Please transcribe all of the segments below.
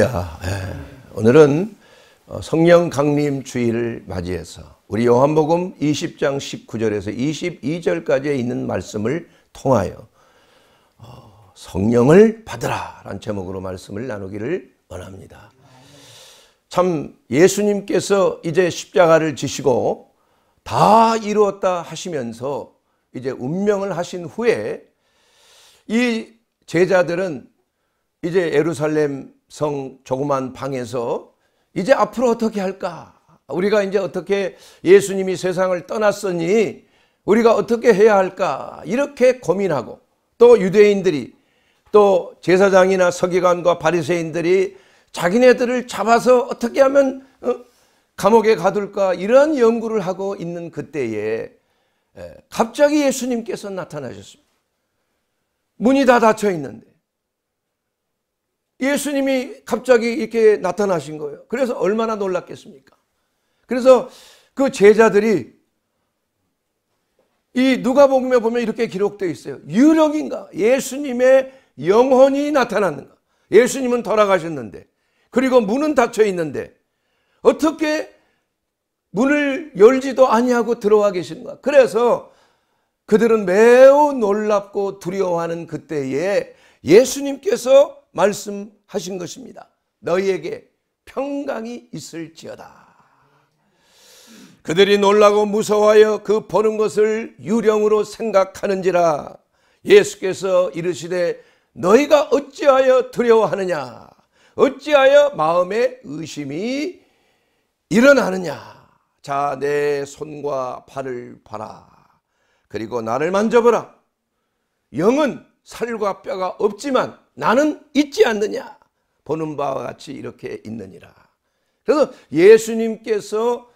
예. 오늘은 어, 성령 강림 주일을 맞이해서 우리 요한복음 20장 19절에서 22절까지에 있는 말씀을 통하여 어, 성령을 받으라 라는 제목으로 말씀을 나누기를 원합니다. 참 예수님께서 이제 십자가를 지시고 다 이루었다 하시면서 이제 운명을 하신 후에 이 제자들은 이제 예루살렘 성 조그만 방에서 이제 앞으로 어떻게 할까? 우리가 이제 어떻게 예수님이 세상을 떠났으니 우리가 어떻게 해야 할까? 이렇게 고민하고 또 유대인들이 또 제사장이나 서기관과 바리새인들이 자기네들을 잡아서 어떻게 하면 어, 감옥에 가둘까 이런 연구를 하고 있는 그때에 갑자기 예수님께서 나타나셨습니다. 문이 다 닫혀 있는데 예수님이 갑자기 이렇게 나타나신 거예요. 그래서 얼마나 놀랐겠습니까? 그래서 그 제자들이 이 누가복음에 보면 이렇게 기록되어 있어요. 유령인가? 예수님의 영혼이 나타났는가? 예수님은 돌아가셨는데 그리고 문은 닫혀 있는데 어떻게 문을 열지도 아니하고 들어와 계시는가? 그래서 그들은 매우 놀랍고 두려워하는 그때에 예수님께서 말씀하신 것입니다. 너희에게 평강이 있을지어다. 그들이 놀라고 무서워하여 그 보는 것을 유령으로 생각하는지라 예수께서 이르시되 너희가 어찌하여 두려워하느냐 어찌하여 마음에 의심이 일어나느냐 자내 손과 발을 봐라 그리고 나를 만져보라 영은 살과 뼈가 없지만 나는 있지 않느냐 보는 바와 같이 이렇게 있느니라 그래서 예수님께서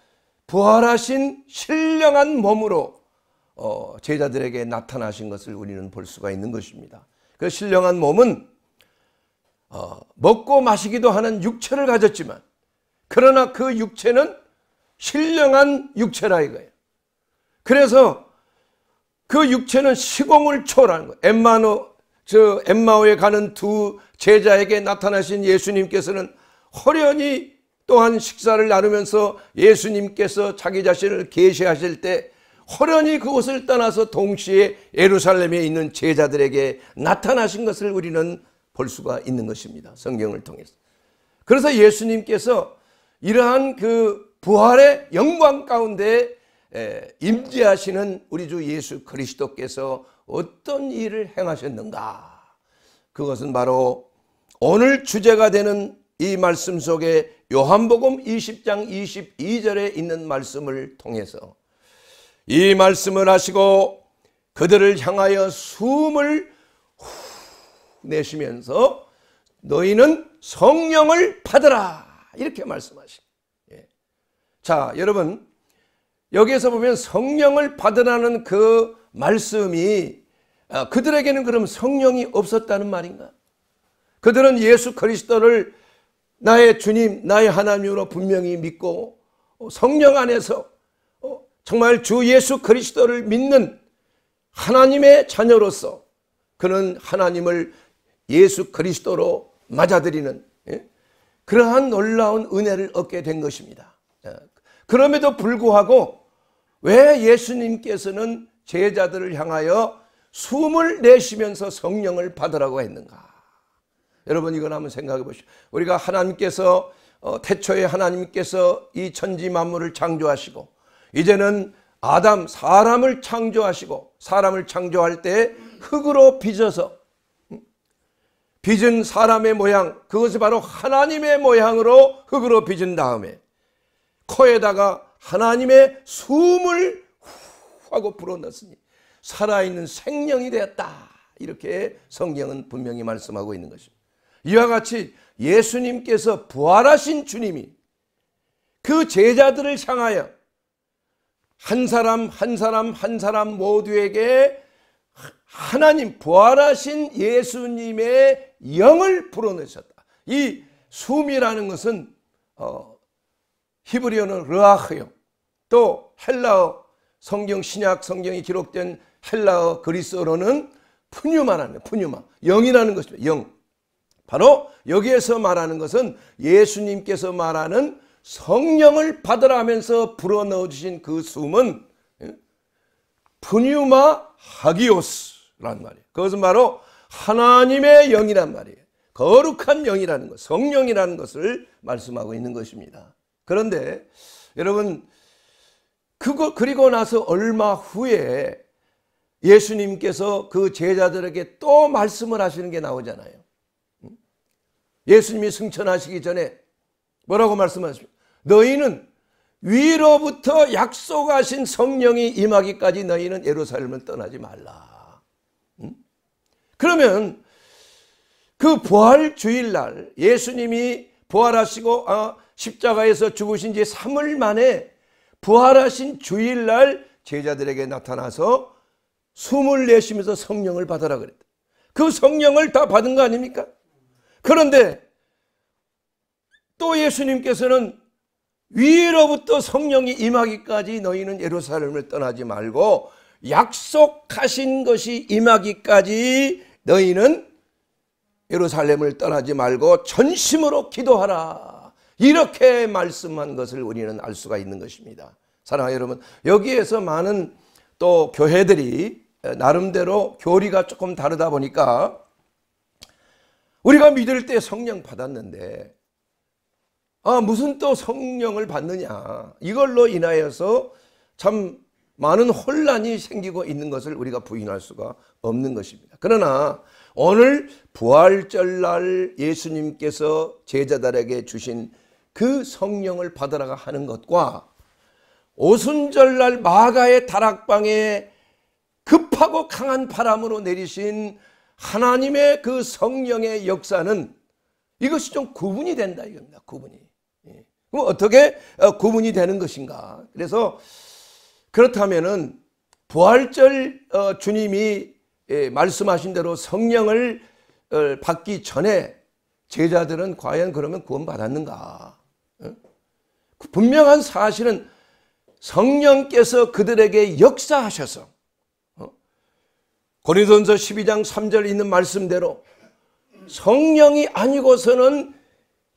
부활하신 신령한 몸으로 어, 제자들에게 나타나신 것을 우리는 볼 수가 있는 것입니다 그 신령한 몸은 어, 먹고 마시기도 하는 육체를 가졌지만 그러나 그 육체는 신령한 육체라 이거예요 그래서 그 육체는 시공을 초월하는 거예요. 엠마노 저 엠마오에 가는 두 제자에게 나타나신 예수님께서는 허련히 또한 식사를 나누면서 예수님께서 자기 자신을 계시하실 때 허련히 그곳을 떠나서 동시에 예루살렘에 있는 제자들에게 나타나신 것을 우리는 볼 수가 있는 것입니다. 성경을 통해서. 그래서 예수님께서 이러한 그 부활의 영광 가운데 임재하시는 우리 주 예수 그리스도께서 어떤 일을 행하셨는가 그것은 바로 오늘 주제가 되는 이 말씀 속에 요한복음 20장 22절에 있는 말씀을 통해서 이 말씀을 하시고 그들을 향하여 숨을 후 내쉬면서 너희는 성령을 받으라 이렇게 말씀하십니다. 예. 자 여러분 여기에서 보면 성령을 받으라는 그 말씀이 아, 그들에게는 그럼 성령이 없었다는 말인가? 그들은 예수 그리스도를 나의 주님, 나의 하나님으로 분명히 믿고 어, 성령 안에서 어, 정말 주 예수 그리스도를 믿는 하나님의 자녀로서 그는 하나님을 예수 그리스도로 맞아들이는 예? 그러한 놀라운 은혜를 얻게 된 것입니다. 예. 그럼에도 불구하고 왜 예수님께서는 제자들을 향하여 숨을 내쉬면서 성령을 받으라고 했는가? 여러분 이걸 한번 생각해 보시오. 우리가 하나님께서 어, 태초에 하나님께서 이 천지 만물을 창조하시고 이제는 아담 사람을 창조하시고 사람을 창조할 때 흙으로 빚어서 음? 빚은 사람의 모양 그것이 바로 하나님의 모양으로 흙으로 빚은 다음에 코에다가 하나님의 숨을 후 하고 불어넣었으니 살아있는 생명이 되었다. 이렇게 성경은 분명히 말씀하고 있는 것입니다. 이와 같이 예수님께서 부활하신 주님이 그 제자들을 향하여 한 사람 한 사람 한 사람 모두에게 하나님 부활하신 예수님의 영을 불어넣으셨다. 이 숨이라는 것은 어, 히브리어는 르아흐요. 또 헬라어 성경 신약 성경이 기록된 헬라어 그리스어로는 푸뉴마라는 푸뉴마 영이라는 것입니다. 영. 바로 여기에서 말하는 것은 예수님께서 말하는 성령을 받으라 하면서 불어넣어 주신 그 숨은 예? 푸뉴마 하기오스라는 말이에요. 그것은 바로 하나님의 영이란 말이에요. 거룩한 영이라는 것, 성령이라는 것을 말씀하고 있는 것입니다. 그런데 여러분 그거 그리고 나서 얼마 후에 예수님께서 그 제자들에게 또 말씀을 하시는 게 나오잖아요. 예수님이 승천하시기 전에 뭐라고 말씀하십니까? 너희는 위로부터 약속하신 성령이 임하기까지 너희는 예루살렘을 떠나지 말라. 그러면 그 부활 주일날 예수님이 부활하시고 아, 십자가에서 죽으신 지 3일 만에 부활하신 주일날 제자들에게 나타나서 숨을 내쉬면서 성령을 받아라 그랬다. 그 성령을 다 받은 거 아닙니까? 그런데 또 예수님께서는 위로부터 성령이 임하기까지 너희는 예루살렘을 떠나지 말고 약속하신 것이 임하기까지 너희는 예루살렘을 떠나지 말고 전심으로 기도하라. 이렇게 말씀한 것을 우리는 알 수가 있는 것입니다. 사랑하 여러분, 여기에서 많은 또 교회들이 나름대로 교리가 조금 다르다 보니까 우리가 믿을 때 성령 받았는데 아, 무슨 또 성령을 받느냐. 이걸로 인하여서 참 많은 혼란이 생기고 있는 것을 우리가 부인할 수가 없는 것입니다. 그러나 오늘 부활절 날 예수님께서 제자들에게 주신 그 성령을 받으라고 하는 것과 오순절날 마가의 다락방에 급하고 강한 바람으로 내리신 하나님의 그 성령의 역사는 이것이 좀 구분이 된다 이겁니다. 구분이. 예. 그럼 어떻게 어, 구분이 되는 것인가? 그래서 그렇다면은 부활절 어, 주님이 예, 말씀하신 대로 성령을 어, 받기 전에 제자들은 과연 그러면 구원받았는가? 그 분명한 사실은 성령께서 그들에게 역사하셔서 어? 고린도전서 12장 3절에 있는 말씀대로 성령이 아니고서는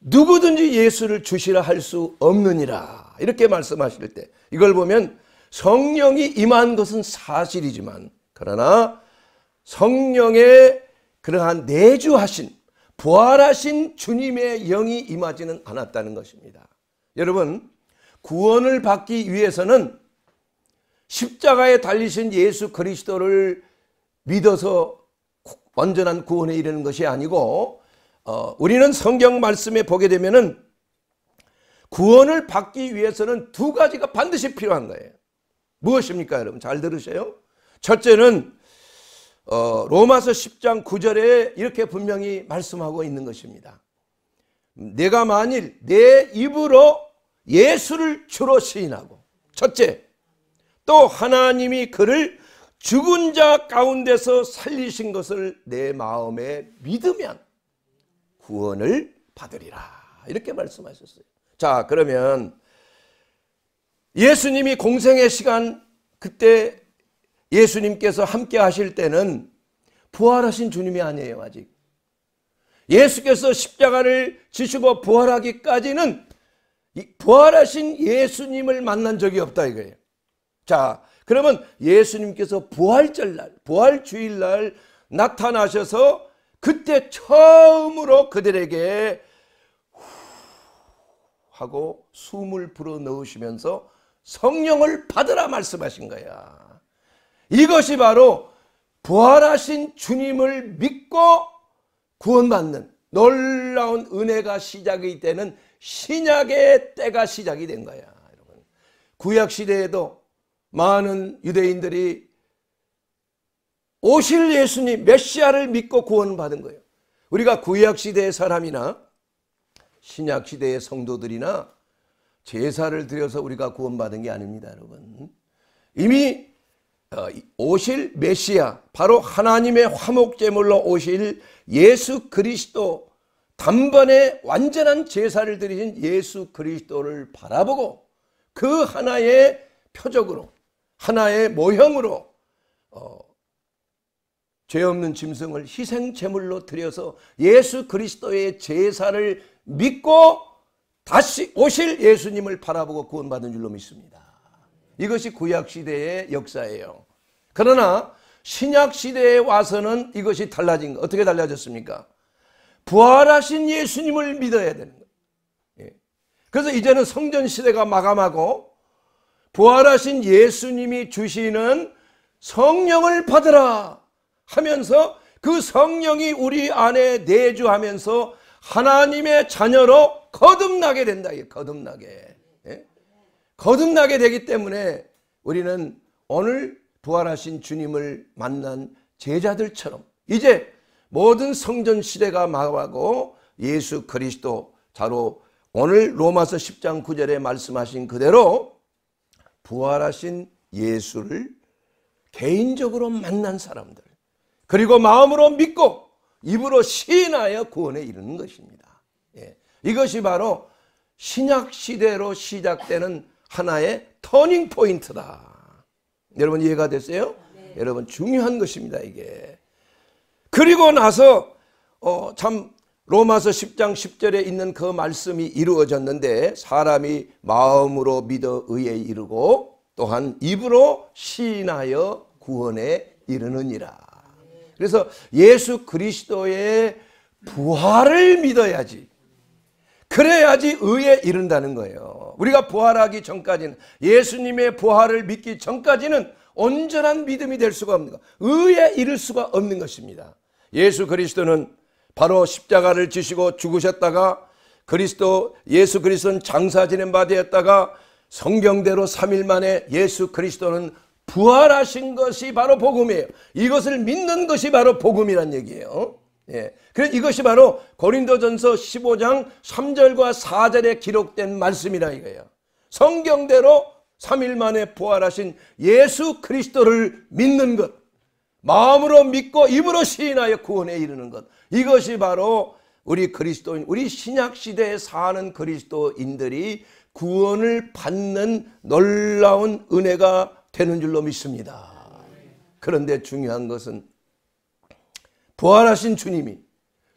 누구든지 예수를 주시라 할 수 없느니라 이렇게 말씀하실 때 이걸 보면 성령이 임한 것은 사실이지만 그러나 성령의 그러한 내주하신 부활하신 주님의 영이 임하지는 않았다는 것입니다. 여러분 구원을 받기 위해서는 십자가에 달리신 예수 그리스도를 믿어서 완전한 구원에 이르는 것이 아니고 어, 우리는 성경 말씀에 보게 되면은 구원을 받기 위해서는 두 가지가 반드시 필요한 거예요. 무엇입니까 여러분 잘 들으세요. 첫째는 어, 로마서 10장 9절에 이렇게 분명히 말씀하고 있는 것입니다. 내가 만일 내 입으로 예수를 주로 시인하고 첫째 또 하나님이 그를 죽은 자 가운데서 살리신 것을 내 마음에 믿으면 구원을 받으리라 이렇게 말씀하셨어요. 자 그러면 예수님이 공생의 시간 그때 예수님께서 함께 하실 때는 부활하신 주님이 아니에요 아직. 예수께서 십자가를 지시고 부활하기까지는 부활하신 예수님을 만난 적이 없다 이거예요. 자 그러면 예수님께서 부활절날 부활주일날 나타나셔서 그때 처음으로 그들에게 하고 숨을 불어 넣으시면서 성령을 받으라 말씀하신 거야. 이것이 바로 부활하신 주님을 믿고 구원받는 놀라운 은혜가 시작이 되는 신약의 때가 시작이 된 거야. 여러분. 구약 시대에도 많은 유대인들이 오실 예수님 메시아를 믿고 구원받은 거예요. 우리가 구약 시대의 사람이나 신약 시대의 성도들이나 제사를 드려서 우리가 구원받은 게 아닙니다, 여러분. 이미 어, 오실 메시아 바로 하나님의 화목제물로 오실 예수 그리스도 단번에 완전한 제사를 드리신 예수 그리스도를 바라보고 그 하나의 표적으로 하나의 모형으로 어, 죄 없는 짐승을 희생 제물로 드려서 예수 그리스도의 제사를 믿고 다시 오실 예수님을 바라보고 구원받은 줄로 믿습니다. 이것이 구약시대의 역사예요. 그러나 신약시대에 와서는 이것이 달라진 거. 어떻게 달라졌습니까? 부활하신 예수님을 믿어야 되는 거예요. 그래서 이제는 성전 시대가 마감하고 부활하신 예수님이 주시는 성령을 받으라 하면서 그 성령이 우리 안에 내주하면서 하나님의 자녀로 거듭나게 된다. 거듭나게. 거듭나게 되기 때문에 우리는 오늘 부활하신 주님을 만난 제자들처럼 이제 모든 성전 시대가 망하고 예수 그리스도 자로 오늘 로마서 10장 9절에 말씀하신 그대로 부활하신 예수를 개인적으로 만난 사람들 그리고 마음으로 믿고 입으로 시인하여 구원에 이르는 것입니다. 예. 이것이 바로 신약 시대로 시작되는 하나의 터닝 포인트다. 여러분 이해가 되세요? 네. 여러분 중요한 것입니다 이게. 그리고 나서 어, 참 로마서 10장 10절에 있는 그 말씀이 이루어졌는데 사람이 마음으로 믿어 의에 이르고 또한 입으로 시하여 구원에 이르느니라. 그래서 예수 그리스도의 부활을 믿어야지. 그래야지 의에 이른다는 거예요. 우리가 부활하기 전까지는 예수님의 부활을 믿기 전까지는 온전한 믿음이 될 수가 없는 것. 의에 이를 수가 없는 것입니다. 예수 그리스도는 바로 십자가를 지시고 죽으셨다가 그리스도 예수 그리스도는 장사 지낸 바 되었다가 성경대로 3일 만에 예수 그리스도는 부활하신 것이 바로 복음이에요. 이것을 믿는 것이 바로 복음이란 얘기예요. 예. 그래서 이것이 바로 고린도전서 15장 3절과 4절에 기록된 말씀이라 이거예요. 성경대로 3일 만에 부활하신 예수 그리스도를 믿는 것. 마음으로 믿고 입으로 시인하여 구원에 이르는 것. 이것이 바로 우리 그리스도인, 우리 신약 시대에 사는 그리스도인들이 구원을 받는 놀라운 은혜가 되는 줄로 믿습니다. 그런데 중요한 것은 부활하신 주님이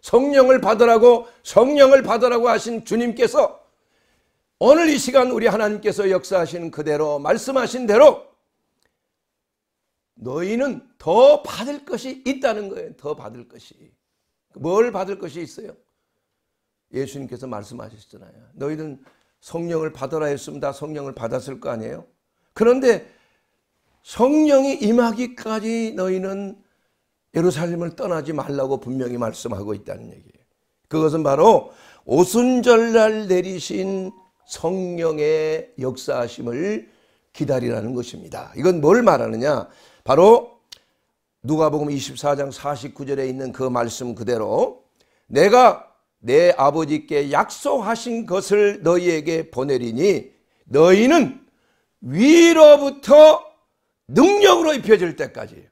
성령을 받으라고 성령을 받으라고 하신 주님께서 오늘 이 시간 우리 하나님께서 역사하신 그대로 말씀하신 대로 너희는 더 받을 것이 있다는 거예요. 더 받을 것이. 뭘 받을 것이 있어요? 예수님께서 말씀하셨잖아요. 너희는 성령을 받으라 했습니다. 성령을 받았을 거 아니에요? 그런데 성령이 임하기까지 너희는 예루살렘을 떠나지 말라고 분명히 말씀하고 있다는 얘기예요. 그것은 바로 오순절날 내리신 성령의 역사하심을 기다리라는 것입니다. 이건 뭘 말하느냐? 바로 누가복음 24장 49절에 있는 그 말씀 그대로 내가 내 아버지께 약속하신 것을 너희에게 보내리니 너희는 위로부터 능력으로 입혀질 때까지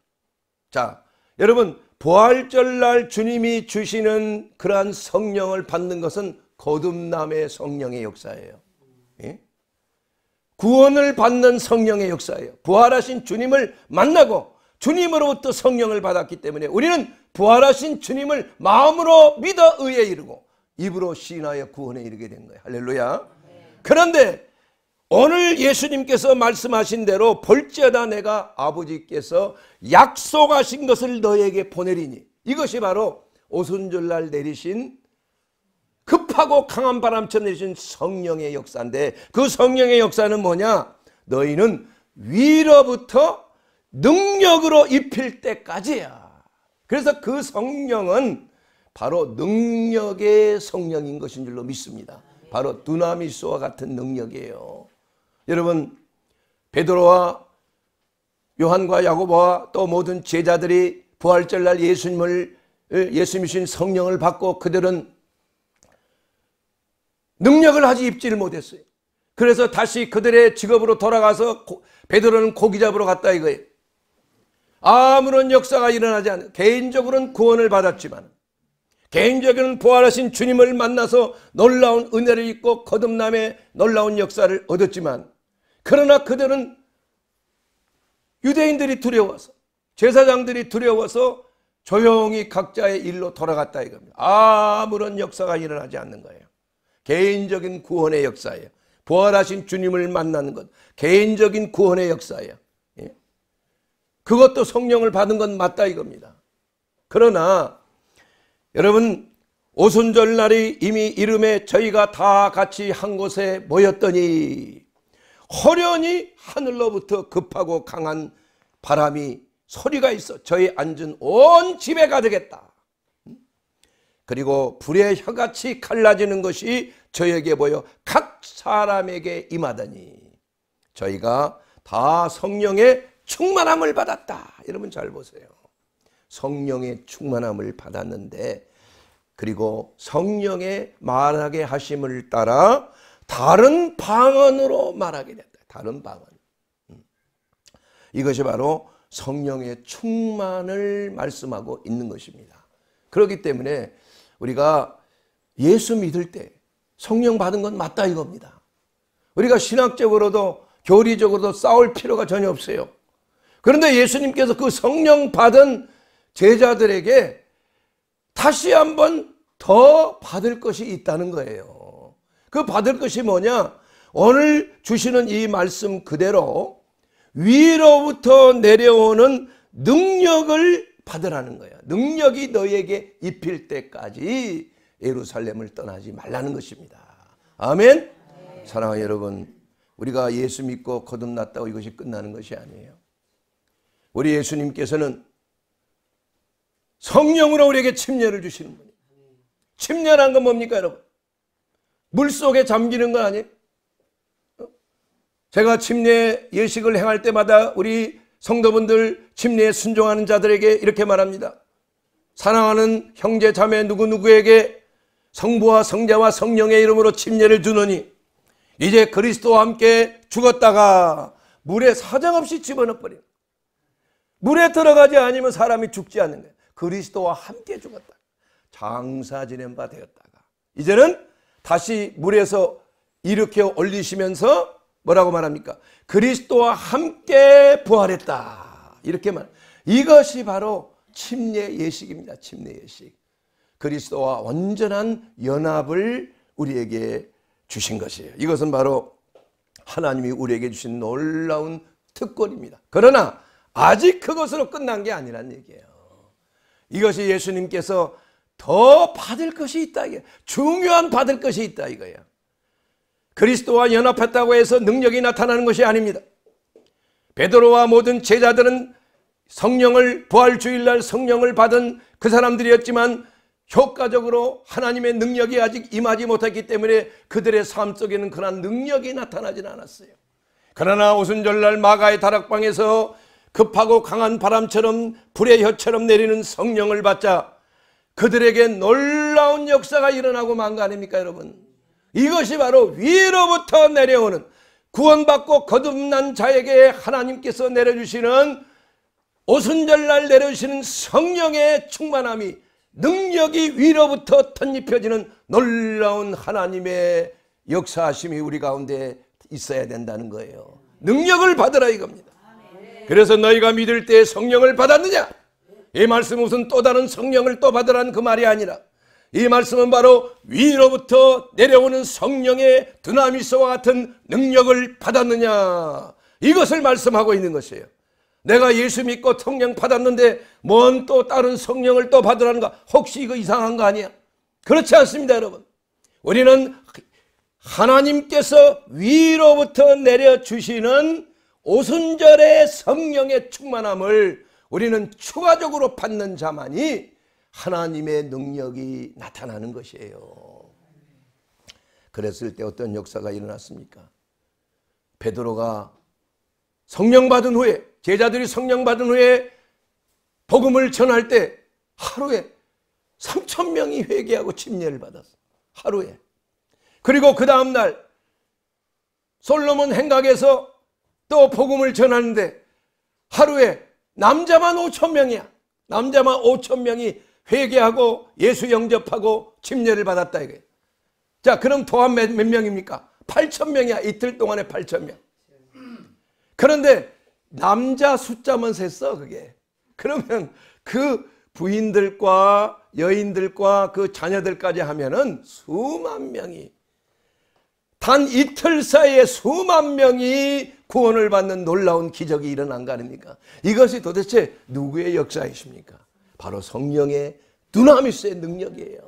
자 여러분 부활절날 주님이 주시는 그러한 성령을 받는 것은 거듭남의 성령의 역사예요. 예? 구원을 받는 성령의 역사예요. 부활하신 주님을 만나고 주님으로부터 성령을 받았기 때문에 우리는 부활하신 주님을 마음으로 믿어 의에 이르고 입으로 시하여 구원에 이르게 된 거예요. 할렐루야. 그런데 오늘 예수님께서 말씀하신 대로 벌제다 내가 아버지께서 약속하신 것을 너에게 보내리니 이것이 바로 오순절날 내리신 급하고 강한 바람처럼 내리신 성령의 역사인데 그 성령의 역사는 뭐냐 너희는 위로부터 능력으로 입힐 때까지야 그래서 그 성령은 바로 능력의 성령인 것인 줄로 믿습니다 바로 두나미스와 같은 능력이에요 여러분 베드로와 요한과 야고보와 또 모든 제자들이 부활절 날 예수님을 어, 예수님이신 성령을 받고 그들은 능력을 하지 입지를 못했어요. 그래서 다시 그들의 직업으로 돌아가서 고, 베드로는 고기 잡으러 갔다 이거예요. 아무런 역사가 일어나지 않아요 개인적으로는 구원을 받았지만 개인적인 으 부활하신 주님을 만나서 놀라운 은혜를 입고 거듭남의 놀라운 역사를 얻었지만 그러나 그들은 유대인들이 두려워서 제사장들이 두려워서 조용히 각자의 일로 돌아갔다 이겁니다. 아무런 역사가 일어나지 않는 거예요. 개인적인 구원의 역사예요. 부활하신 주님을 만나는 것 개인적인 구원의 역사예요. 예? 그것도 성령을 받은 건 맞다 이겁니다. 그러나 여러분 오순절날이 이미 이름에 저희가 다 같이 한 곳에 모였더니 허련히 하늘로부터 급하고 강한 바람이 소리가 있어 저희 앉은 온 집에 가득했다. 그리고 불의 혀같이 갈라지는 것이 저에게 보여 각 사람에게 임하더니 저희가 다 성령의 충만함을 받았다. 여러분 잘 보세요. 성령의 충만함을 받았는데 그리고 성령의 말하게 하심을 따라 다른 방언으로 말하게 됐다. 다른 방언. 음. 이것이 바로 성령의 충만을 말씀하고 있는 것입니다. 그렇기 때문에 우리가 예수 믿을 때 성령 받은 건 맞다 이겁니다. 우리가 신학적으로도 교리적으로도 싸울 필요가 전혀 없어요. 그런데 예수님께서 그 성령 받은 제자들에게 다시 한번 더 받을 것이 있다는 거예요. 그 받을 것이 뭐냐? 오늘 주시는 이 말씀 그대로 위로부터 내려오는 능력을 받으라는 거야. 능력이 너에게 입힐 때까지 예루살렘을 떠나지 말라는 것입니다. 아멘. 네. 사랑하는 여러분, 우리가 예수 믿고 거듭났다고 이것이 끝나는 것이 아니에요. 우리 예수님께서는 성령으로 우리에게 침례를 주시는 분이에요. 침례란 건 뭡니까, 여러분? 물속에 잠기는 거 아니에요? 어? 제가 침례 예식을 행할 때마다 우리 성도분들 침례에 순종하는 자들에게 이렇게 말합니다. 사랑하는 형제 자매 누구누구에게 성부와 성자와 성령의 이름으로 침례를 주느니 이제 그리스도와 함께 죽었다가 물에 사정없이 집어넣버려 물에 들어가지 않으면 사람이 죽지 않는 거예요. 그리스도와 함께 죽었다. 장사 지낸 바 되었다가 이제는 다시 물에서 일으켜 올리시면서 뭐라고 말합니까? 그리스도와 함께 부활했다. 이렇게 말. 이것이 바로 침례 예식입니다. 침례 예식. 그리스도와 완전한 연합을 우리에게 주신 것이에요. 이것은 바로 하나님이 우리에게 주신 놀라운 특권입니다. 그러나 아직 그것으로 끝난 게 아니란 얘기예요. 이것이 예수님께서 더 받을 것이 있다. 중요한 받을 것이 있다 이거예요. 그리스도와 연합했다고 해서 능력이 나타나는 것이 아닙니다. 베드로와 모든 제자들은 성령을 부활 주일날 성령을 받은 그 사람들이었지만 효과적으로 하나님의 능력이 아직 임하지 못했기 때문에 그들의 삶 속에는 그런 능력이 나타나진 않았어요. 그러나 오순절날 마가의 다락방에서 급하고 강한 바람처럼 불의 혀처럼 내리는 성령을 받자 그들에게 놀라운 역사가 일어나고 만거 아닙니까 여러분? 이것이 바로 위로부터 내려오는 구원받고 거듭난 자에게 하나님께서 내려주시는 오순절날 내려주시는 성령의 충만함이 능력이 위로부터 덧입혀지는 놀라운 하나님의 역사하심이 우리 가운데 있어야 된다는 거예요. 능력을 받으라 이겁니다. 그래서 너희가 믿을 때 성령을 받았느냐? 이 말씀은 무슨 또 다른 성령을 또 받으라는 그 말이 아니라 이 말씀은 바로 위로부터 내려오는 성령의 드나미스와 같은 능력을 받았느냐 이것을 말씀하고 있는 것이에요. 내가 예수 믿고 성령 받았는데 뭔 또 다른 성령을 또 받으라는가 혹시 이거 이상한 거 아니야? 그렇지 않습니다 여러분. 우리는 하나님께서 위로부터 내려주시는 오순절의 성령의 충만함을 우리는 추가적으로 받는 자만이 하나님의 능력이 나타나는 것이에요. 그랬을 때 어떤 역사가 일어났습니까? 베드로가 성령 받은 후에 제자들이 성령 받은 후에 복음을 전할 때 하루에 3천 명이 회개하고 침례를 받았어. 하루에. 그리고 그 다음 날 솔로몬 행각에서 또 복음을 전하는데 하루에 남자만 5천 명이야. 남자만 5천 명이 회개하고 예수 영접하고 침례를 받았다 이거예요. 자, 그럼 도한 몇, 몇 명입니까? 8천 명이야. 이틀 동안에 8천 명. 그런데 남자 숫자만 셌어 그게. 그러면 그 부인들과 여인들과 그 자녀들까지 하면은 수만 명이 단 이틀 사이에 수만 명이 구원을 받는 놀라운 기적이 일어난 거 아닙니까? 이것이 도대체 누구의 역사이십니까? 바로 성령의 두나미스의 능력이에요.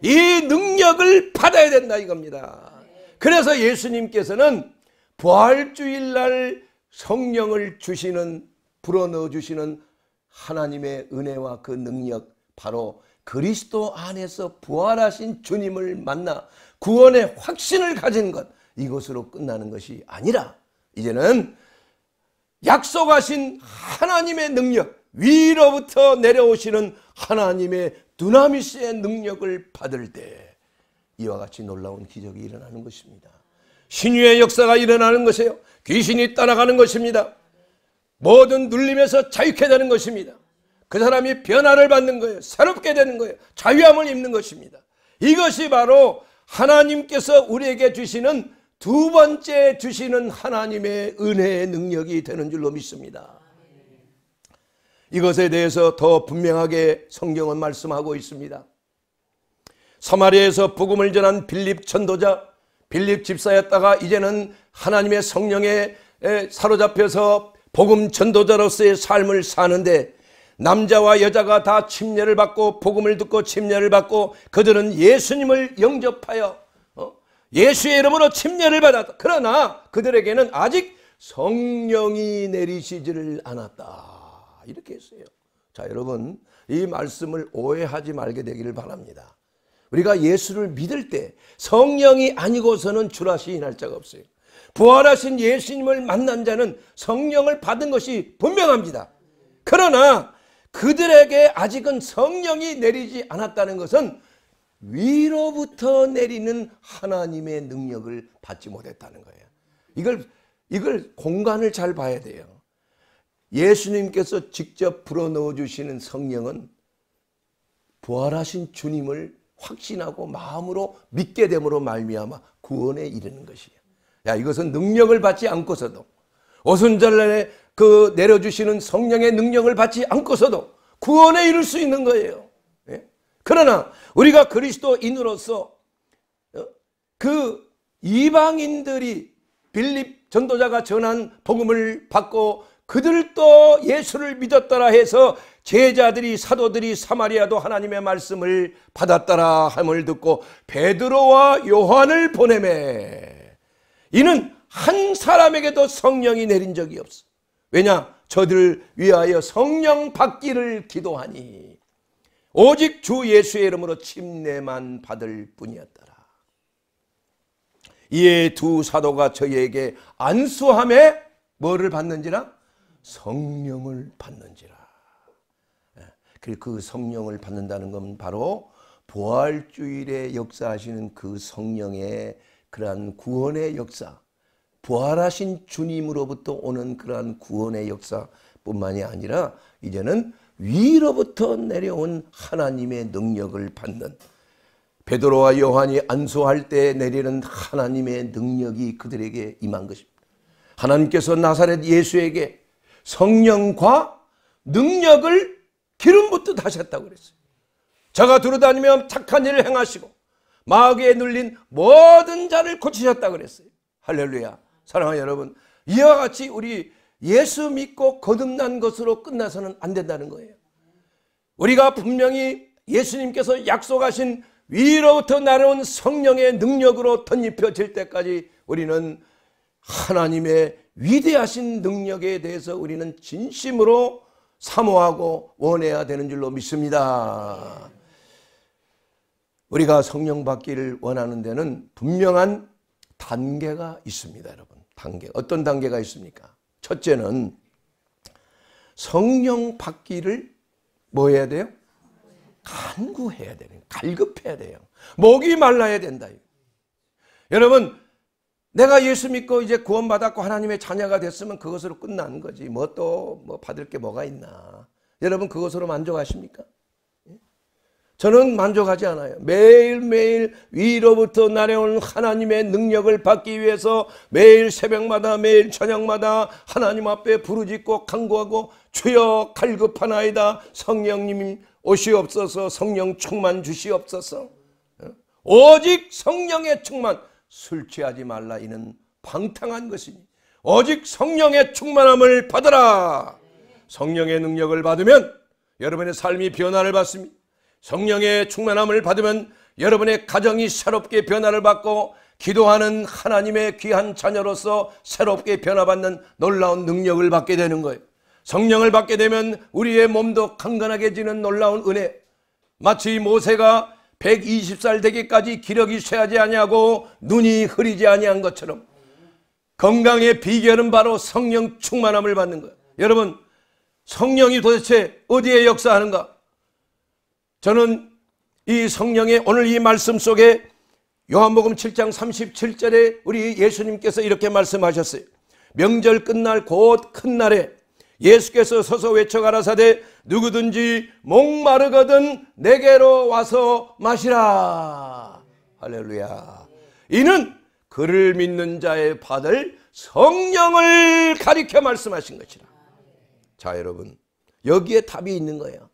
이 능력을 받아야 된다 이겁니다. 그래서 예수님께서는 부활주일날 성령을 주시는 불어넣어 주시는 하나님의 은혜와 그 능력 바로 그리스도 안에서 부활하신 주님을 만나 구원의 확신을 가진 것 이것으로 끝나는 것이 아니라 이제는 약속하신 하나님의 능력 위로부터 내려오시는 하나님의 두나미스의 능력을 받을 때 이와 같이 놀라운 기적이 일어나는 것입니다. 신유의 역사가 일어나는 것이에요. 귀신이 따라가는 것입니다. 모든 눌림에서 자유케 되는 것입니다. 그 사람이 변화를 받는 거예요. 새롭게 되는 거예요. 자유함을 입는 것입니다. 이것이 바로 하나님께서 우리에게 주시는 두 번째 주시는 하나님의 은혜의 능력이 되는 줄로 믿습니다. 이것에 대해서 더 분명하게 성경은 말씀하고 있습니다. 사마리에서 복음을 전한 빌립 천도자, 빌립 집사였다가 이제는 하나님의 성령에 사로잡혀서 복음 전도자로서의 삶을 사는데 남자와 여자가 다 침례를 받고 복음을 듣고 침례를 받고 그들은 예수님을 영접하여 예수의 이름으로 침례를 받았다. 그러나 그들에게는 아직 성령이 내리시지를 않았다. 이렇게 했어요. 자, 여러분, 이 말씀을 오해하지 말게 되기를 바랍니다. 우리가 예수를 믿을 때 성령이 아니고서는 주라시인 할 자가 없어요. 부활하신 예수님을 만난 자는 성령을 받은 것이 분명합니다. 그러나 그들에게 아직은 성령이 내리지 않았다는 것은 위로부터 내리는 하나님의 능력을 받지 못했다는 거예요. 이걸 이걸 공간을 잘 봐야 돼요. 예수님께서 직접 불어넣어 주시는 성령은 부활하신 주님을 확신하고 마음으로 믿게 됨으로 말미암아 구원에 이르는 것이에요. 야, 이것은 능력을 받지 않고서도 오순절날에 그 내려주시는 성령의 능력을 받지 않고서도 구원에 이를 수 있는 거예요. 그러나 우리가 그리스도인으로서 어, 그 이방인들이 빌립 전도자가 전한 복음을 받고 그들도 예수를 믿었더라 해서 제자들이 사도들이 사마리아도 하나님의 말씀을 받았더라 함을 듣고 베드로와 요한을 보내매 이는 한 사람에게도 성령이 내린 적이 없어 왜냐 저들을 위하여 성령 받기를 기도하니 오직 주 예수의 이름으로 침례만 받을 뿐이었더라. 이에 두 사도가 저희에게 안수함에 뭐를 받는지라? 성령을 받는지라. 예, 그리고 그 성령을 받는다는 건 바로 부활주일에 역사하시는 그 성령의 그러한 구원의 역사, 부활하신 주님으로부터 오는 그러한 구원의 역사뿐만이 아니라 이제는 위로부터 내려온 하나님의 능력을 받는 베드로와 요한이 안수할 때 내리는 하나님의 능력이 그들에게 임한 것입니다. 하나님께서 나사렛 예수에게 성령과 능력을 기름 붓듯 하셨다고 그랬어요. 저가 돌아다니며 착한 일을 행하시고 마귀에 눌린 모든 자를 고치셨다고 그랬어요. 할렐루야. 사랑하는 여러분, 이와 같이 우리 예수 믿고 거듭난 것으로 끝나서는 안 된다는 거예요. 우리가 분명히 예수님께서 약속하신 위로부터 날온 성령의 능력으로 덧입혀질 때까지 우리는 하나님의 위대하신 능력에 대해서 우리는 진심으로 사모하고 원해야 되는 줄로 믿습니다. 우리가 성령 받기를 원하는 데는 분명한 단계가 있습니다, 여러분. 단계. 어떤 단계가 있습니까? 첫째는 성령 받기를 뭐 해야 돼요? 간구해야 되는 갈급해야 돼요. 목이 말라야 된다. 여러분 내가 예수 믿고 이제 구원받았고 하나님의 자녀가 됐으면 그것으로 끝나는 거지. 뭐 또뭐 뭐 받을 게 뭐가 있나. 여러분 그것으로 만족하십니까? 저는 만족하지 않아요. 매일매일 위로부터 날아오는 하나님의 능력을 받기 위해서 매일 새벽마다 매일 저녁마다 하나님 앞에 부르짖고 간구하고 주여 갈급하나이다 성령님 오시옵소서 성령 충만 주시옵소서 오직 성령의 충만 술 취하지 말라 이는 방탕한 것이니 오직 성령의 충만함을 받으라 성령의 능력을 받으면 여러분의 삶이 변화를 받습니다. 성령의 충만함을 받으면 여러분의 가정이 새롭게 변화를 받고 기도하는 하나님의 귀한 자녀로서 새롭게 변화받는 놀라운 능력을 받게 되는 거예요. 성령을 받게 되면 우리의 몸도 강건하게지는 놀라운 은혜. 마치 모세가 120살 되기까지 기력이 쇠하지 아니하고 눈이 흐리지 아니한 것처럼 건강의 비결은 바로 성령 충만함을 받는 거예요. 여러분 성령이 도대체 어디에 역사하는가? 저는 이 성령의 오늘 이 말씀 속에 요한복음 7장 37절에 우리 예수님께서 이렇게 말씀하셨어요. 명절 끝날 곧 큰 날에 예수께서 서서 외쳐 가라사대 누구든지 목마르거든 내게로 와서 마시라. 할렐루야. 이는 그를 믿는 자의 받을 성령을 가리켜 말씀하신 것이라. 자, 여러분. 여기에 답이 있는 거예요.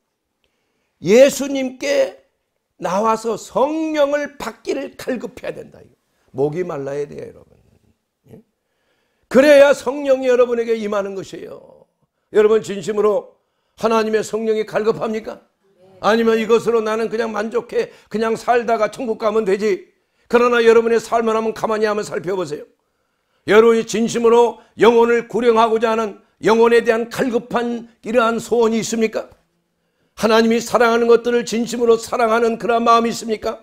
예수님께 나와서 성령을 받기를 갈급해야 된다. 목이 말라야 돼요, 여러분. 예? 그래야 성령이 여러분에게 임하는 것이에요. 여러분 진심으로 하나님의 성령이 갈급합니까? 아니면 이것으로 나는 그냥 만족해 그냥 살다가 천국 가면 되지. 그러나 여러분의 삶을 한번 가만히 한번 살펴보세요. 여러분이 진심으로 영혼을 구령하고자 하는 영혼에 대한 갈급한 이러한 소원이 있습니까? 하나님이 사랑하는 것들을 진심으로 사랑하는 그런 마음이 있습니까?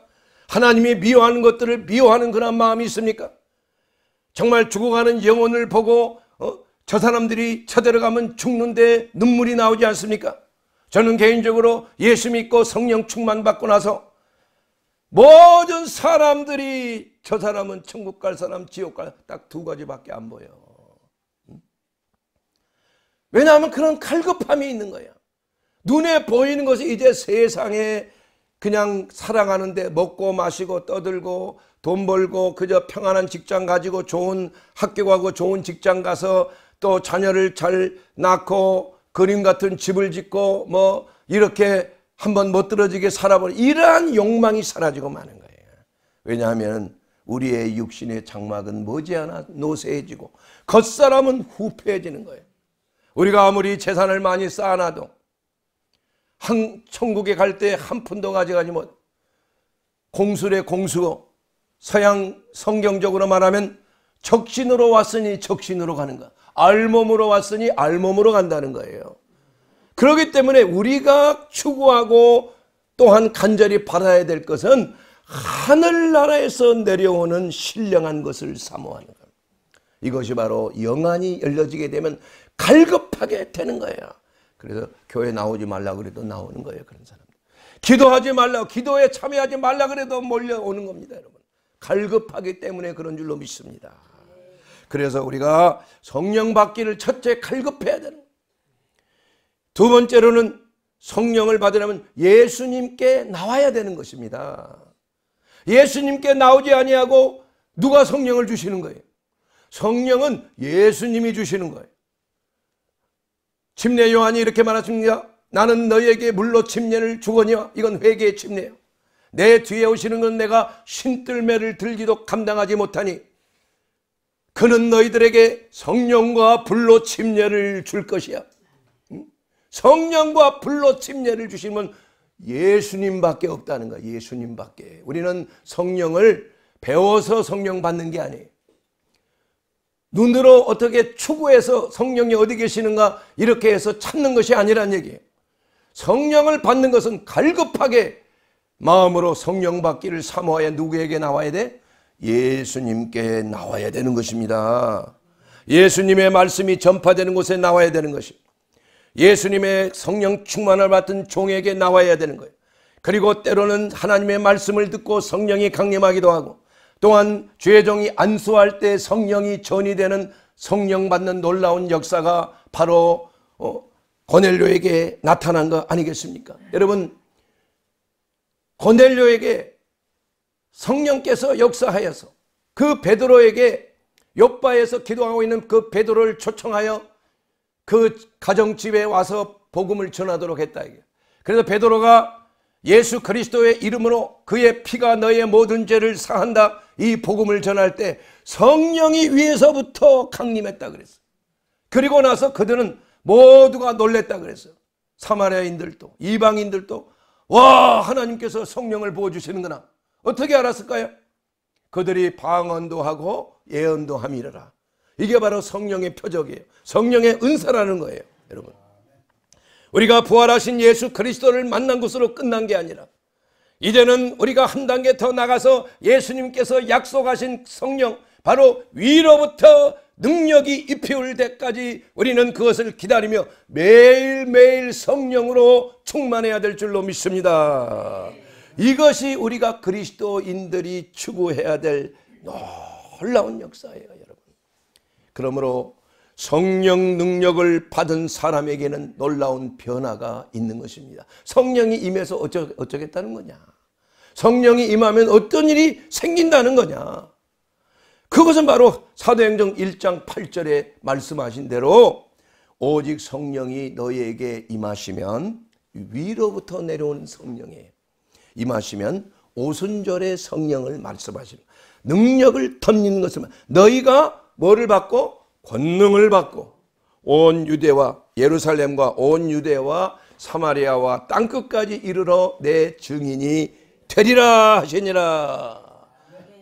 하나님이 미워하는 것들을 미워하는 그런 마음이 있습니까? 정말 죽어가는 영혼을 보고 어, 저 사람들이 쳐들어가면 죽는데 눈물이 나오지 않습니까? 저는 개인적으로 예수 믿고 성령 충만 받고 나서 모든 사람들이 저 사람은 천국 갈 사람 지옥 갈 딱 두 가지밖에 안 보여. 왜냐하면 그런 갈급함이 있는 거야. 눈에 보이는 것이 이제 세상에 그냥 사랑하는데 먹고 마시고 떠들고 돈 벌고 그저 평안한 직장 가지고 좋은 학교 가고 좋은 직장 가서 또 자녀를 잘 낳고 그림 같은 집을 짓고 뭐 이렇게 한번 못떨어지게 살아보는 이러한 욕망이 사라지고 마는 거예요. 왜냐하면 우리의 육신의 장막은 머지않아 노쇠해지고 겉사람은 후패해지는 거예요. 우리가 아무리 재산을 많이 쌓아놔도 한 천국에 갈 때 한 푼도 가져가지 못 공술의 공수고 서양 성경적으로 말하면 적신으로 왔으니 적신으로 가는 가 알몸으로 왔으니 알몸으로 간다는 거예요. 그렇기 때문에 우리가 추구하고 또한 간절히 바라야 될 것은 하늘나라에서 내려오는 신령한 것을 사모하는 것. 이것이 바로 영안이 열려지게 되면 갈급하게 되는 거예요. 그래서 교회 나오지 말라 그래도 나오는 거예요. 그런 사람. 기도하지 말라. 기도에 참여하지 말라 그래도 몰려오는 겁니다, 여러분. 갈급하기 때문에 그런 줄로 믿습니다. 그래서 우리가 성령 받기를 첫째 갈급해야 되는 두 번째로는 성령을 받으려면 예수님께 나와야 되는 것입니다. 예수님께 나오지 아니하고 누가 성령을 주시는 거예요? 성령은 예수님이 주시는 거예요. 침례 요한이 이렇게 말하십니다. 나는 너에게 물로 침례를 주거니와 이건 회개의 침례요. 내 뒤에 오시는 건 내가 신뜰매를 들기도 감당하지 못하니 그는 너희들에게 성령과 불로 침례를 줄 것이야. 성령과 불로 침례를 주시면 예수님밖에 없다는 거야. 예수님밖에. 우리는 성령을 배워서 성령 받는 게 아니에요. 눈으로 어떻게 추구해서 성령이 어디 계시는가 이렇게 해서 찾는 것이 아니란 얘기예요. 성령을 받는 것은 갈급하게 마음으로 성령 받기를 사모하여 누구에게 나와야 돼? 예수님께 나와야 되는 것입니다. 예수님의 말씀이 전파되는 곳에 나와야 되는 것이 예수님의 성령 충만을 받은 종에게 나와야 되는 거예요. 그리고 때로는 하나님의 말씀을 듣고 성령이 강림하기도 하고 또한 죄종이 안수할 때 성령이 전이되는 성령 받는 놀라운 역사가 바로 어, 고넬료에게 나타난 거 아니겠습니까? 여러분 고넬료에게 성령께서 역사하여서 그 베드로에게 요바에서 기도하고 있는 그 베드로를 초청하여 그 가정집에 와서 복음을 전하도록 했다. 그래서 베드로가 예수 그리스도의 이름으로 그의 피가 너의 모든 죄를 사한다. 이 복음을 전할 때 성령이 위에서부터 강림했다 그랬어. 그리고 나서 그들은 모두가 놀랬다 그랬어. 사마리아인들도 이방인들도 와 하나님께서 성령을 부어 주시는구나. 어떻게 알았을까요? 그들이 방언도 하고 예언도 함이라. 이게 바로 성령의 표적이에요. 성령의 은사라는 거예요, 여러분. 우리가 부활하신 예수 그리스도를 만난 것으로 끝난 게 아니라 이제는 우리가 한 단계 더 나가서 예수님께서 약속하신 성령 바로 위로부터 능력이 입혀올 때까지 우리는 그것을 기다리며 매일매일 성령으로 충만해야 될 줄로 믿습니다. 이것이 우리가 그리스도인들이 추구해야 될 놀라운 역사예요, 여러분. 그러므로 성령 능력을 받은 사람에게는 놀라운 변화가 있는 것입니다. 성령이 임해서 어쩌, 어쩌겠다는 거냐? 성령이 임하면 어떤 일이 생긴다는 거냐. 그것은 바로 사도행정 1장 8절에 말씀하신 대로 오직 성령이 너희에게 임하시면 위로부터 내려온 성령에 임하시면 오순절의 성령을 말씀하시는 능력을 덮는 것을 너희가 뭐를 받고 권능을 받고 온 유대와 예루살렘과 온 유대와 사마리아와 땅끝까지 이르러 내 증인이 되리라 하시니라.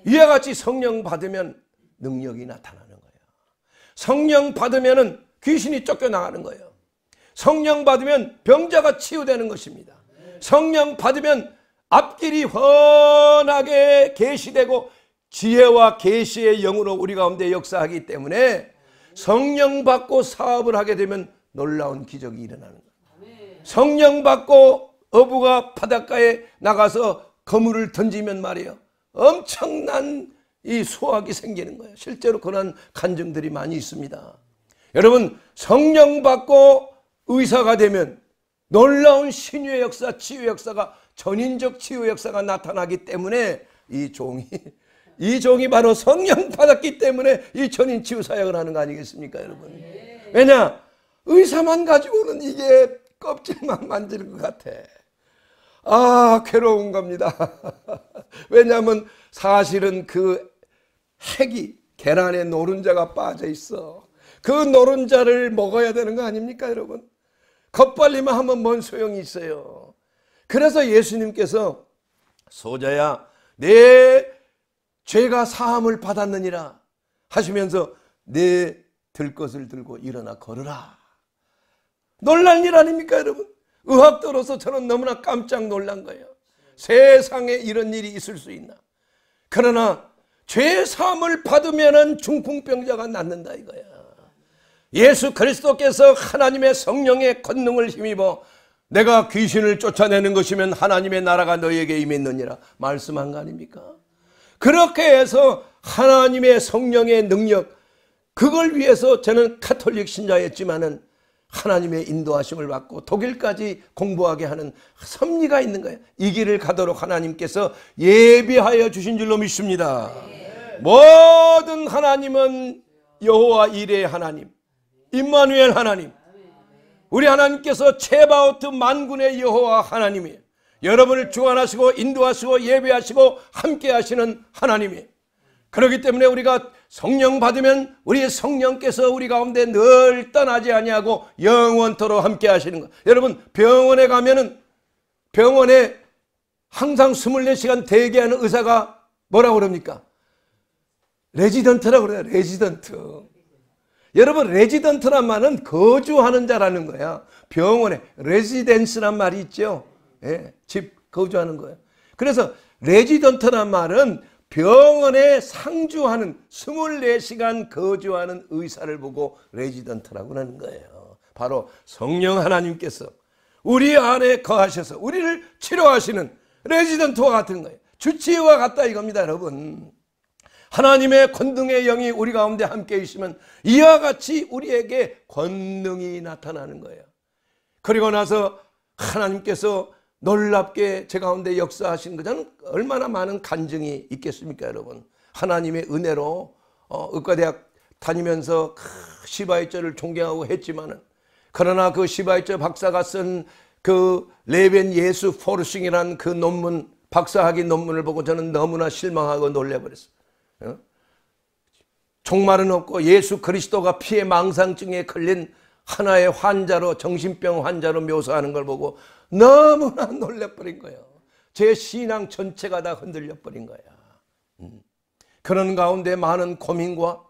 이와 같이 성령 받으면 능력이 나타나는 거예요. 성령 받으면 귀신이 쫓겨나가는 거예요. 성령 받으면 병자가 치유되는 것입니다. 성령 받으면 앞길이 훤하게 계시되고 지혜와 계시의 영으로 우리 가운데 역사하기 때문에 성령 받고 사업을 하게 되면 놀라운 기적이 일어나는 거예요. 성령 받고 어부가 바닷가에 나가서 거물을 던지면 말이에요. 엄청난 이 소확이 생기는 거예요. 실제로 그런 간증들이 많이 있습니다. 여러분 성령 받고 의사가 되면 놀라운 신유의 역사, 치유 역사가 전인적 치유 역사가 나타나기 때문에 이 종이 이 종이 바로 성령 받았기 때문에 이 전인 치유 사역을 하는 거 아니겠습니까, 여러분? 왜냐 의사만 가지고는 이게 껍질만 만지는 것 같아. 아, 괴로운 겁니다. 왜냐하면 사실은 그 핵이 계란에 노른자가 빠져 있어. 그 노른자를 먹어야 되는 거 아닙니까, 여러분? 겉발리만 하면 뭔 소용이 있어요. 그래서 예수님께서 소자야, 내 죄가 사함을 받았느니라 하시면서 내 들 것을 들고 일어나 걸으라. 놀랄 일 아닙니까, 여러분? 의학도로서 저는 너무나 깜짝 놀란 거예요. 세상에 이런 일이 있을 수 있나. 그러나 죄사함을 받으면 중풍병자가 낫는다 이거야. 예수 그리스도께서 하나님의 성령의 권능을 힘입어 내가 귀신을 쫓아내는 것이면 하나님의 나라가 너에게 임했느니라 말씀한 거 아닙니까? 그렇게 해서 하나님의 성령의 능력 그걸 위해서 저는 카톨릭 신자였지만은 하나님의 인도하심을 받고 독일까지 공부하게 하는 섭리가 있는 거예요. 이 길을 가도록 하나님께서 예비하여 주신 줄로 믿습니다. 모든 하나님은 여호와 이레의 하나님, 임마누엘 하나님, 우리 하나님께서 체바오트 만군의 여호와 하나님이 여러분을 주관하시고 인도하시고 예배하시고 함께하시는 하나님이 그렇기 때문에 우리가 성령 받으면 우리 성령께서 우리 가운데 늘 떠나지 아니하고 영원토로 함께 하시는 것. 여러분 병원에 가면은 병원에 항상 24시간 대기하는 의사가 뭐라고 그럽니까? 레지던트라고 그래요. 레지던트. 여러분 레지던트란 말은 거주하는 자라는 거야. 병원에 레지던스란 말이 있죠. 예, 집 거주하는 거예요. 그래서 레지던트란 말은 병원에 상주하는 24시간 거주하는 의사를 보고 레지던트라고 하는 거예요. 바로 성령 하나님께서 우리 안에 거하셔서 우리를 치료하시는 레지던트와 같은 거예요. 주치의와 같다 이겁니다, 여러분. 하나님의 권능의 영이 우리 가운데 함께 있으면 이와 같이 우리에게 권능이 나타나는 거예요. 그리고 나서 하나님께서 놀랍게 제 가운데 역사하신 것은 얼마나 많은 간증이 있겠습니까 여러분 하나님의 은혜로 어, 의과대학 다니면서 시바이저를 존경하고 했지만은 그러나 그 시바이저 박사가 쓴 그 레벤 예수 포르싱이란 그 논문 박사학위 논문을 보고 저는 너무나 실망하고 놀래버렸어요 어? 종말은 없고 예수 그리스도가 피해 망상증에 걸린 하나의 환자로 정신병 환자로 묘사하는 걸 보고 너무나 놀래버린 거예요. 제 신앙 전체가 다 흔들려버린 거야. 음. 그런 가운데 많은 고민과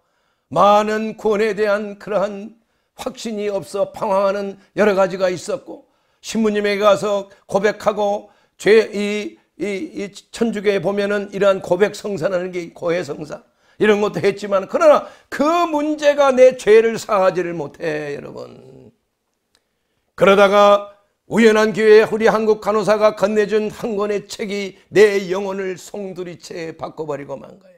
많은 구원에 대한 그러한 확신이 없어 방황하는 여러 가지가 있었고 신부님에게 가서 고백하고 죄 이 이, 이 천주교에 보면은 이러한 고백 성사라는 게 고해 성사 이런 것도 했지만 그러나 그 문제가 내 죄를 사하지를 못해 여러분 그러다가 우연한 기회에 우리 한국 간호사가 건네준 한 권의 책이 내 영혼을 송두리째 바꿔버리고 만 거예요.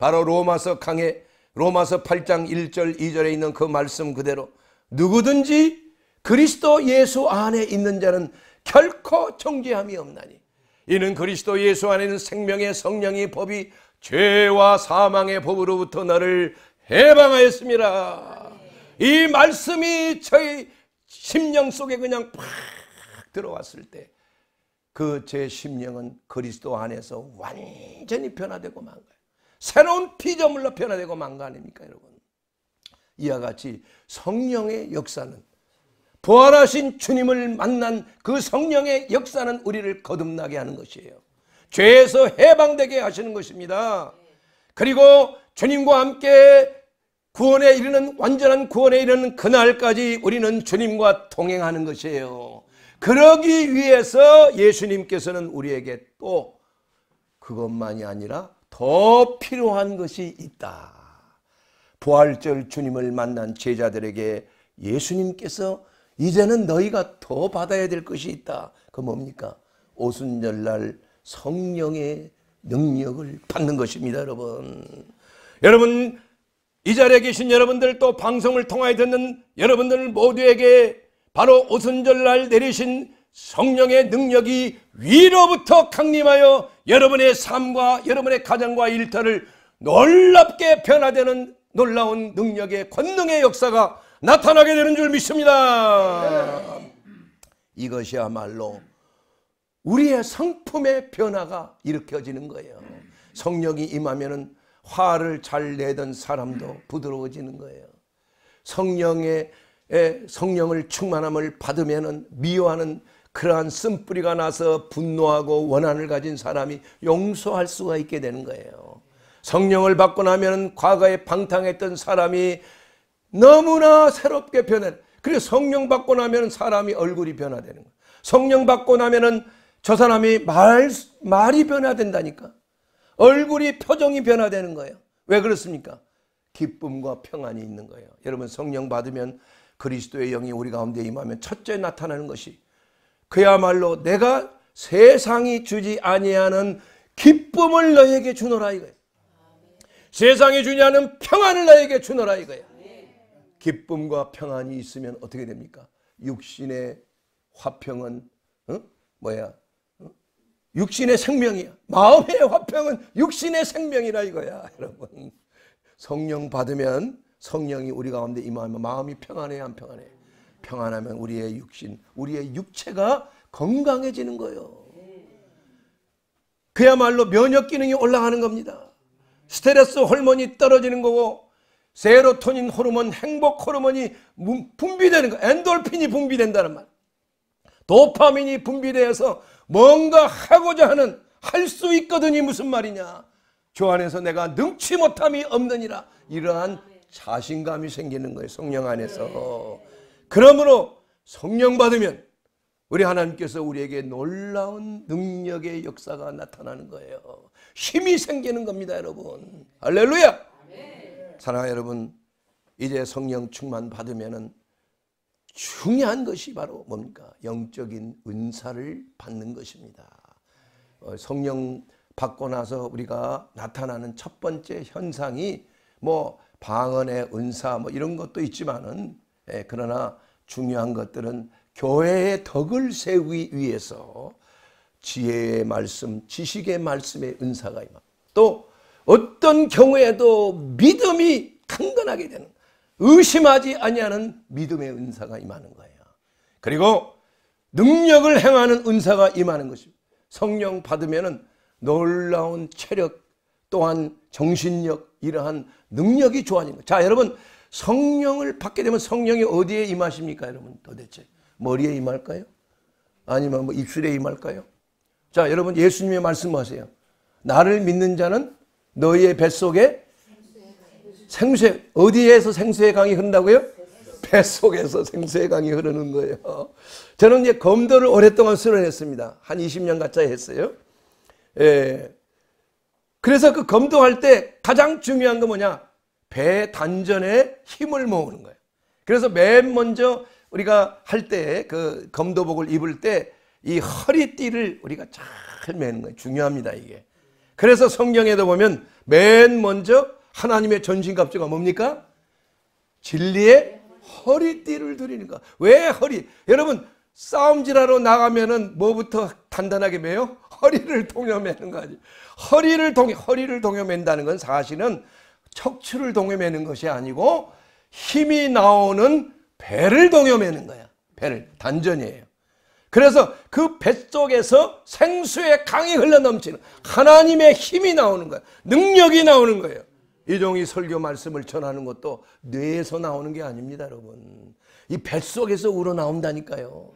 바로 로마서 강의 로마서 8장 1절 2절에 있는 그 말씀 그대로 누구든지 그리스도 예수 안에 있는 자는 결코 정죄함이 없나니 이는 그리스도 예수 안에는 생명의 성령의 법이 죄와 사망의 법으로부터 나를 해방하였습니다. 이 말씀이 저희 심령 속에 그냥 팍 들어왔을 때 그 제 심령은 그리스도 안에서 완전히 변화되고 만 거예요. 새로운 피조물로 변화되고 만거 아닙니까 여러분. 이와 같이 성령의 역사는 부활하신 주님을 만난 그 성령의 역사는 우리를 거듭나게 하는 것이에요. 죄에서 해방되게 하시는 것입니다. 그리고 주님과 함께 구원에 이르는 완전한 구원에 이르는 그날까지 우리는 주님과 동행하는 것이에요. 그러기 위해서 예수님께서는 우리에게 또 그것만이 아니라 더 필요한 것이 있다. 부활절 주님을 만난 제자들에게 예수님께서 이제는 너희가 더 받아야 될 것이 있다. 그 뭡니까? 오순절날 성령의 능력을 받는 것입니다, 여러분. 여러분, 이 자리에 계신 여러분들 또 방송을 통하여 듣는 여러분들 모두에게 바로 오순절날 내리신 성령의 능력이 위로부터 강림하여 여러분의 삶과 여러분의 가정과 일터를 놀랍게 변화되는 놀라운 능력의 권능의 역사가 나타나게 되는 줄 믿습니다. 이것이야말로 우리의 성품의 변화가 일으켜지는 거예요. 성령이 임하면 은 화를 잘 내던 사람도 부드러워지는 거예요. 성령의 성령을 충만함을 받으면 미워하는 그러한 쓴뿌리가 나서 분노하고 원한을 가진 사람이 용서할 수가 있게 되는 거예요. 성령을 받고 나면 과거에 방탕했던 사람이 너무나 새롭게 변해. 그리고 성령 받고 나면 사람이 얼굴이 변화되는 거예요. 성령 받고 나면은 저 사람이 말, 말이 변화된다니까. 얼굴이 표정이 변화되는 거예요. 왜 그렇습니까? 기쁨과 평안이 있는 거예요. 여러분 성령 받으면 그리스도의 영이 우리 가운데 임하면 첫째 나타나는 것이 그야말로 내가 세상이 주지 아니하는 기쁨을 너에게 주노라 이거야. 세상이 주지 않은 평안을 너에게 주노라 이거야. 기쁨과 평안이 있으면 어떻게 됩니까? 육신의 화평은 어? 뭐야? 어? 육신의 생명이야. 마음의 화평은 육신의 생명이라 이거야, 여러분. 성령 받으면 성령이 우리 가운데 임하면 마음이 평안해요, 안평안해 평안하면 우리의 육신, 우리의 육체가 건강해지는 거예요. 그야말로 면역 기능이 올라가는 겁니다. 스트레스 호르몬이 떨어지는 거고 세로토닌 호르몬, 행복 호르몬이 분비되는 거, 엔돌핀이 분비된다는 말. 도파민이 분비되어서 뭔가 하고자 하는 할 수 있거든이 무슨 말이냐? 주 안에서 내가 능치 못함이 없느니라 이러한 자신감이 생기는 거예요. 성령 안에서. 그러므로 성령 받으면 우리 하나님께서 우리에게 놀라운 능력의 역사가 나타나는 거예요. 힘이 생기는 겁니다, 여러분. 할렐루야! 사랑하 여러분, 이제 성령 충만 받으면은 중요한 것이 바로 뭡니까? 영적인 은사를 받는 것입니다. 어, 성령 받고 나서 우리가 나타나는 첫 번째 현상이 뭐 방언의 은사 뭐 이런 것도 있지만은 예, 그러나 중요한 것들은 교회의 덕을 세우기 위해서 지혜의 말씀, 지식의 말씀의 은사가 임합또 어떤 경우에도 믿음이 강건하게 되는 의심하지 아니하는 믿음의 은사가 임하는 거예요. 그리고 능력을 행하는 은사가 임하는 것입니다. 성령 받으면 놀라운 체력 또한 정신력 이러한 능력이 좋아진 거예요. 자, 여러분 성령을 받게 되면 성령이 어디에 임하십니까, 여러분? 도대체 머리에 임할까요? 아니면 뭐 입술에 임할까요? 자, 여러분 예수님의 말씀하세요. 뭐 나를 믿는 자는 너희의 뱃속에 생수 어디에서 생수의 강이 흐른다고요? 뱃속에서 생수의 강이 흐르는 거예요. 저는 이제 검도를 오랫동안 수련했습니다. 한 20년 가까이 했어요. 예, 그래서 그 검도할 때 가장 중요한 건 뭐냐? 배 단전에 힘을 모으는 거예요. 그래서 맨 먼저 우리가 할 때 그 검도복을 입을 때 이 허리띠를 우리가 잘 매는 거예요. 중요합니다, 이게. 그래서 성경에도 보면 맨 먼저 하나님의 전신갑주가 뭡니까? 진리의 허리띠를 드리는 거. 왜 허리? 여러분 싸움질하러 나가면은 뭐부터 단단하게 매요? 허리를 동여매는 거지. 허리를 동 허리를 동여맨다는 건 사실은 척추를 동여매는 것이 아니고 힘이 나오는 배를 동여매는 거야. 배를 단전이에요. 그래서 그 뱃속에서 생수의 강이 흘러넘치는 하나님의 힘이 나오는 거야. 능력이 나오는 거예요. 이종이 설교 말씀을 전하는 것도 뇌에서 나오는 게 아닙니다, 여러분. 이 뱃속에서 우러나온다니까요.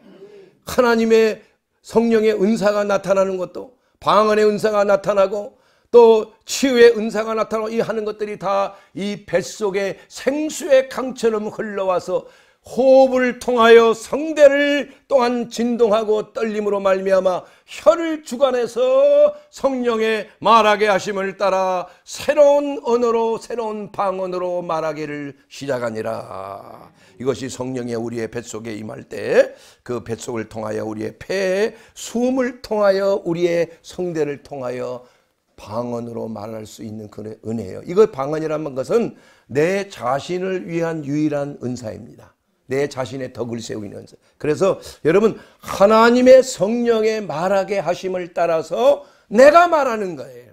하나님의 성령의 은사가 나타나는 것도 방언의 은사가 나타나고 또 치유의 은사가 나타나고 이 하는 것들이 다 이 뱃속에 생수의 강처럼 흘러와서 호흡을 통하여 성대를 또한 진동하고 떨림으로 말미암아 혀를 주관해서 성령의 말하게 하심을 따라 새로운 언어로 새로운 방언으로 말하기를 시작하니라. 이것이 성령의 우리의 뱃속에 임할 때 그 뱃속을 통하여 우리의 폐에 숨을 통하여 우리의 성대를 통하여 방언으로 말할 수 있는 그 은혜예요. 이걸 방언이라는 것은 내 자신을 위한 유일한 은사입니다. 내 자신의 덕을 세우는 그래서 여러분 하나님의 성령의 말하게 하심을 따라서 내가 말하는 거예요.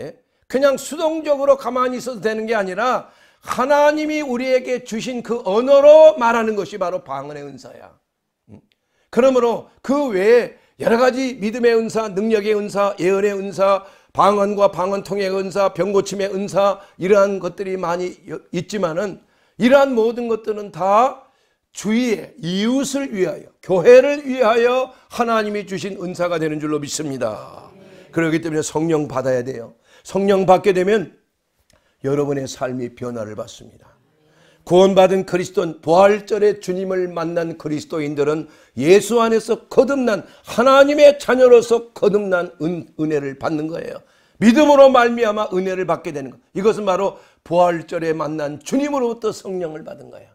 예? 그냥 수동적으로 가만히 있어도 되는 게 아니라 하나님이 우리에게 주신 그 언어로 말하는 것이 바로 방언의 은사야. 음? 그러므로 그 외에 여러 가지 믿음의 은사, 능력의 은사, 예언의 은사, 방언과 방언통의 은사, 병고침의 은사 이러한 것들이 많이 있지만은 이러한 모든 것들은 다 주위의 이웃을 위하여 교회를 위하여 하나님이 주신 은사가 되는 줄로 믿습니다. 그렇기 때문에 성령 받아야 돼요. 성령 받게 되면 여러분의 삶이 변화를 받습니다. 구원받은 그리스도인 부활절에 주님을 만난 그리스도인들은 예수 안에서 거듭난 하나님의 자녀로서 거듭난 은, 은혜를 받는 거예요. 믿음으로 말미암아 은혜를 받게 되는 거. 이것은 바로 부활절에 만난 주님으로부터 성령을 받은 거예요.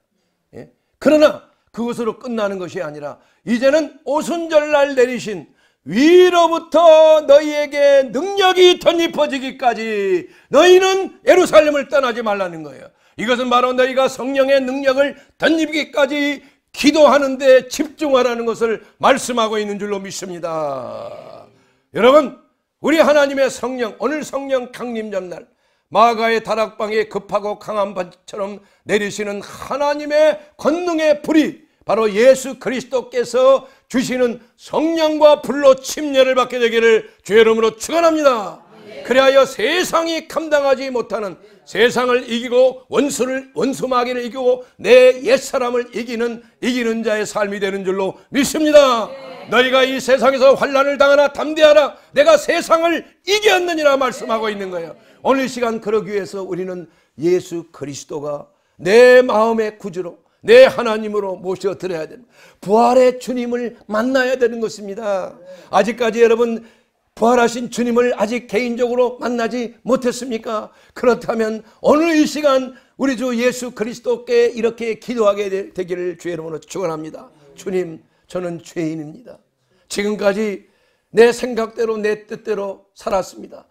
그러나 그것으로 끝나는 것이 아니라 이제는 오순절날 내리신 위로부터 너희에게 능력이 덧입혀지기까지 너희는 예루살렘을 떠나지 말라는 거예요. 이것은 바로 너희가 성령의 능력을 덧입기까지 기도하는데 집중하라는 것을 말씀하고 있는 줄로 믿습니다. 여러분, 우리 하나님의 성령, 오늘 성령 강림 전날 마가의 다락방에 급하고 강한 바처럼 내리시는 하나님의 권능의 불이 바로 예수 그리스도께서 주시는 성령과 불로 침례를 받게 되기를 주의 이름으로 축원합니다. 그리하여 세상이 감당하지 못하는 세상을 이기고 원수를 원수 마귀를 이기고 내 옛사람을 이기는 이기는 자의 삶이 되는 줄로 믿습니다. 너희가 이 세상에서 환란을 당하나 담대하라. 내가 세상을 이겼느니라 말씀하고 있는 거예요. 오늘 시간 그러기 위해서 우리는 예수 그리스도가 내 마음의 구주로 내 하나님으로 모셔 드려야 되는 부활의 주님을 만나야 되는 것입니다. 아직까지 여러분 부활하신 주님을 아직 개인적으로 만나지 못했습니까? 그렇다면 오늘 이 시간 우리 주 예수 그리스도께 이렇게 기도하게 되기를 주의 이름으로 축원합니다. 주님, 저는 죄인입니다. 지금까지 내 생각대로 내 뜻대로 살았습니다.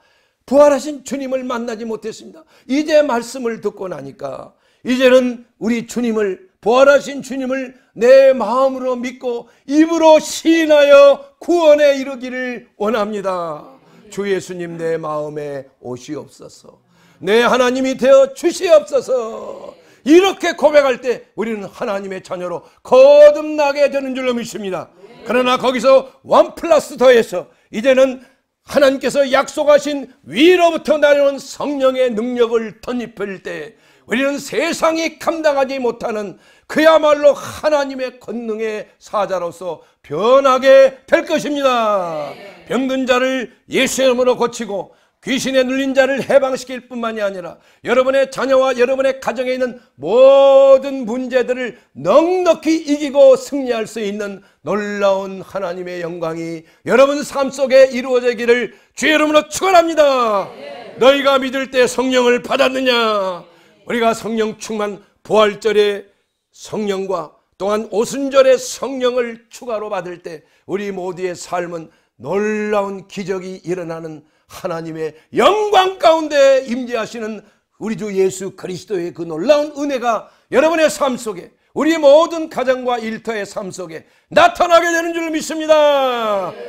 부활하신 주님을 만나지 못했습니다. 이제 말씀을 듣고 나니까 이제는 우리 주님을 부활하신 주님을 내 마음으로 믿고 입으로 시인하여 구원에 이르기를 원합니다. 주 예수님 내 마음에 오시옵소서. 내 하나님이 되어 주시옵소서. 이렇게 고백할 때 우리는 하나님의 자녀로 거듭나게 되는 줄로 믿습니다. 그러나 거기서 원 플러스 더해서 이제는 하나님께서 약속하신 위로부터 나려는 성령의 능력을 덧입힐 때 우리는 세상이 감당하지 못하는 그야말로 하나님의 권능의 사자로서 변하게 될 것입니다. 병든 자를 예수의 이름으로 고치고 귀신에 눌린 자를 해방시킬 뿐만이 아니라 여러분의 자녀와 여러분의 가정에 있는 모든 문제들을 넉넉히 이기고 승리할 수 있는 놀라운 하나님의 영광이 여러분 삶 속에 이루어지기를 주의 이름으로 축원합니다. 너희가 믿을 때 성령을 받았느냐? 우리가 성령 충만 부활절에 성령과 또한 오순절에 성령을 추가로 받을 때 우리 모두의 삶은 놀라운 기적이 일어나는 하나님의 영광 가운데 임재하시는 우리 주 예수 그리스도의 그 놀라운 은혜가 여러분의 삶 속에 우리의 모든 가정과 일터의 삶 속에 나타나게 되는 줄 믿습니다.